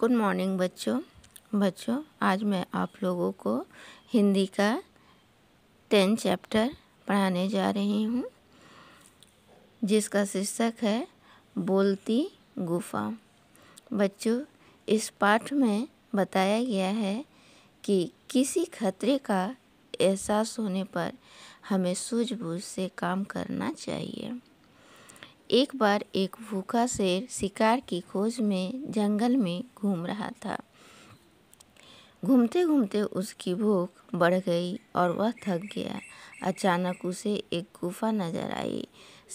Good morning बच्चों बच्चों आज मैं आप लोगों को हिंदी का टेन चैप्टर पढ़ाने जा रही हूँ जिसका शीर्षक है बोलती गुफा बच्चों इस पाठ में बताया गया है कि किसी खतरे का एहसास होने पर हमें सूझबूझ से काम करना चाहिए एक बार एक भूखा शेर शिकार की खोज में जंगल में घूम रहा था घूमते घूमते उसकी भूख बढ़ गई और वह थक गया अचानक उसे एक गुफा नजर आई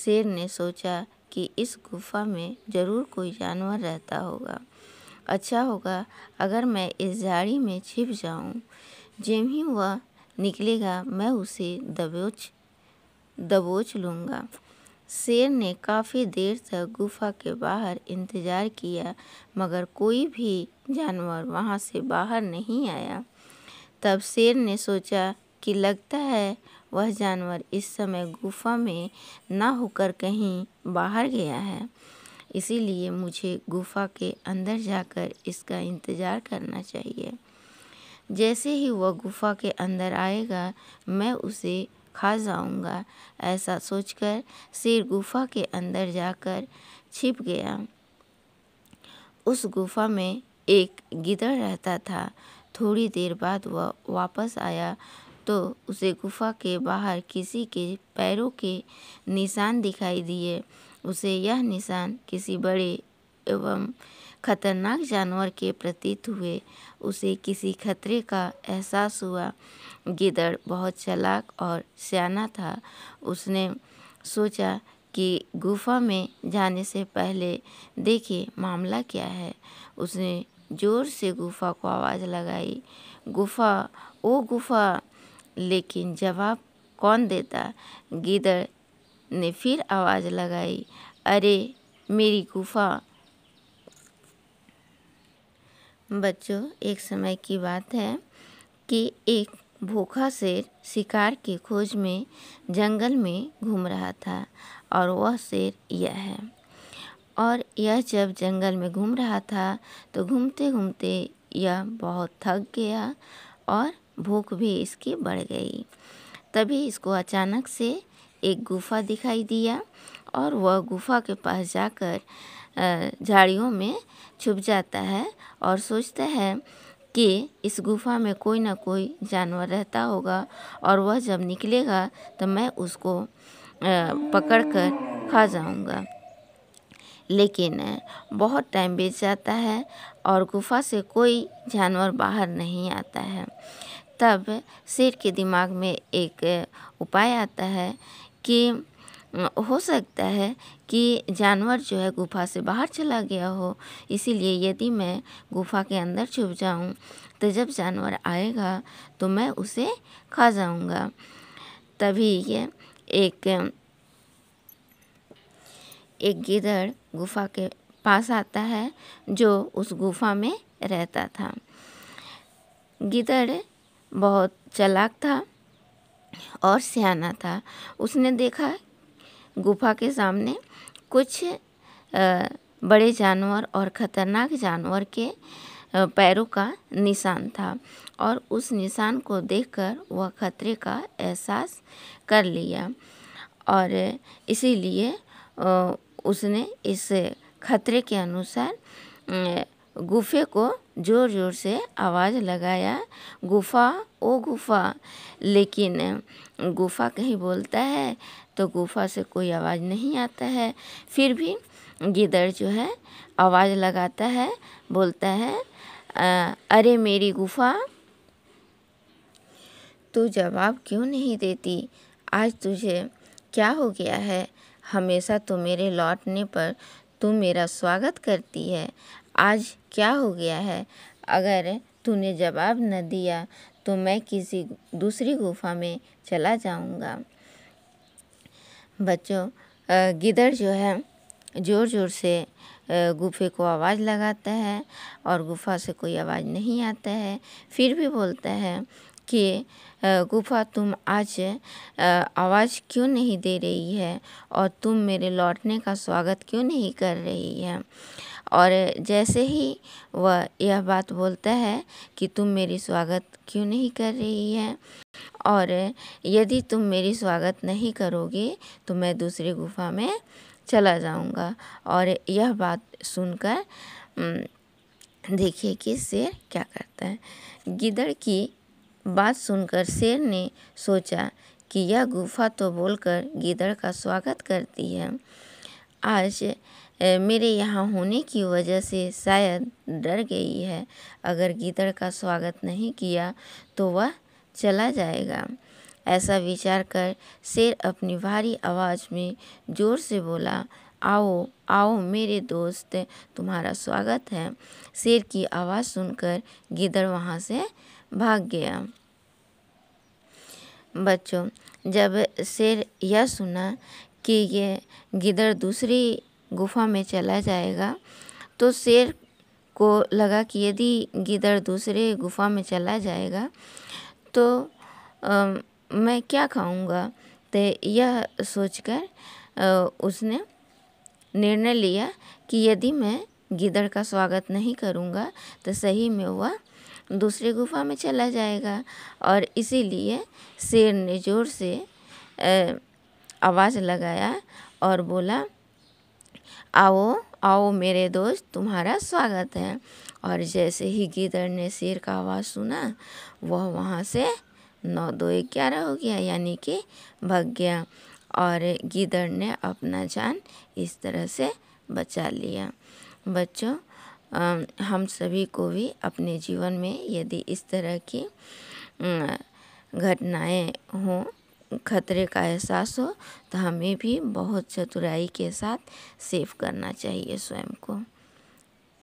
शेर ने सोचा कि इस गुफा में ज़रूर कोई जानवर रहता होगा अच्छा होगा अगर मैं इस झाड़ी में छिप जाऊं। जेम ही वह निकलेगा मैं उसे दबोच दबोच लूँगा शेर ने काफ़ी देर तक गुफा के बाहर इंतज़ार किया मगर कोई भी जानवर वहाँ से बाहर नहीं आया तब शेर ने सोचा कि लगता है वह जानवर इस समय गुफा में ना होकर कहीं बाहर गया है इसीलिए मुझे गुफा के अंदर जाकर इसका इंतज़ार करना चाहिए जैसे ही वह गुफा के अंदर आएगा मैं उसे खा जाऊंगा ऐसा सोचकर शेर गुफा के अंदर जाकर छिप गया उस गुफा में एक गिदड़ रहता था थोड़ी देर बाद वह वापस आया तो उसे गुफा के बाहर किसी के पैरों के निशान दिखाई दिए उसे यह निशान किसी बड़े एवं खतरनाक जानवर के प्रतीत हुए उसे किसी खतरे का एहसास हुआ गिदड़ बहुत चलाक और सयाना था उसने सोचा कि गुफा में जाने से पहले देखे मामला क्या है उसने जोर से गुफा को आवाज़ लगाई गुफा ओ गुफा लेकिन जवाब कौन देता गिदड़ ने फिर आवाज़ लगाई अरे मेरी गुफा बच्चों एक समय की बात है कि एक भूखा शेर शिकार की खोज में जंगल में घूम रहा था और वह शेर यह है और यह जब जंगल में घूम रहा था तो घूमते घूमते यह बहुत थक गया और भूख भी इसकी बढ़ गई तभी इसको अचानक से एक गुफा दिखाई दिया और वह गुफा के पास जाकर झाड़ियों में छुप जाता है और सोचता है कि इस गुफ़ा में कोई ना कोई जानवर रहता होगा और वह जब निकलेगा तो मैं उसको पकड़ कर खा जाऊँगा लेकिन बहुत टाइम बीत जाता है और गुफ़ा से कोई जानवर बाहर नहीं आता है तब शेर के दिमाग में एक उपाय आता है कि हो सकता है कि जानवर जो है गुफा से बाहर चला गया हो इसीलिए यदि मैं गुफा के अंदर छुप जाऊं तो जब जानवर आएगा तो मैं उसे खा जाऊंगा तभी ये एक एक गिदड़ गुफा के पास आता है जो उस गुफा में रहता था गिदड़ बहुत चलाक था और सियाना था उसने देखा गुफा के सामने कुछ बड़े जानवर और खतरनाक जानवर के पैरों का निशान था और उस निशान को देखकर वह खतरे का एहसास कर लिया और इसीलिए उसने इस खतरे के अनुसार गुफे को ज़ोर ज़ोर से आवाज़ लगाया गुफा ओ गुफा लेकिन गुफा कहीं बोलता है तो गुफा से कोई आवाज़ नहीं आता है फिर भी गिदड़ जो है आवाज़ लगाता है बोलता है अरे मेरी गुफा तू जवाब क्यों नहीं देती आज तुझे क्या हो गया है हमेशा तो मेरे लौटने पर तू मेरा स्वागत करती है आज क्या हो गया है अगर तूने जवाब न दिया तो मैं किसी दूसरी गुफा में चला जाऊँगा बच्चों गिदड़ जो है ज़ोर ज़ोर से गुफ़े को आवाज़ लगाता है और गुफ़ा से कोई आवाज़ नहीं आता है फिर भी बोलता है कि गुफ़ा तुम आज आवाज़ क्यों नहीं दे रही है और तुम मेरे लौटने का स्वागत क्यों नहीं कर रही है और जैसे ही वह यह बात बोलता है कि तुम मेरी स्वागत क्यों नहीं कर रही है और यदि तुम मेरी स्वागत नहीं करोगे तो मैं दूसरी गुफा में चला जाऊंगा और यह बात सुनकर देखिए कि शेर क्या करता है गिदड़ की बात सुनकर शेर ने सोचा कि यह गुफा तो बोलकर गिदड़ का स्वागत करती है आज मेरे यहाँ होने की वजह से शायद डर गई है अगर गीदड़ का स्वागत नहीं किया तो वह चला जाएगा ऐसा विचार कर शेर अपनी भारी आवाज़ में ज़ोर से बोला आओ आओ मेरे दोस्त तुम्हारा स्वागत है शेर की आवाज़ सुनकर गिदड़ वहाँ से भाग गया बच्चों जब शेर यह सुना कि ये गिदड़ दूसरी गुफ़ा में चला जाएगा तो शेर को लगा कि यदि गिदड़ दूसरे गुफ़ा में चला जाएगा तो आ, मैं क्या खाऊंगा तो यह सोचकर उसने निर्णय लिया कि यदि मैं गिदड़ का स्वागत नहीं करूंगा तो सही में वह दूसरे गुफा में चला जाएगा और इसीलिए शेर ने ज़ोर से आवाज़ लगाया और बोला आओ आओ मेरे दोस्त तुम्हारा स्वागत है और जैसे ही गीदड़ ने शेर का आवाज़ सुना वह वहाँ से नौ दो ग्यारह हो गया यानी कि भग गया और गिदड़ ने अपना जान इस तरह से बचा लिया बच्चों हम सभी को भी अपने जीवन में यदि इस तरह की घटनाएं हों खतरे का एहसास हो तो हमें भी बहुत चतुराई के साथ सेफ करना चाहिए स्वयं को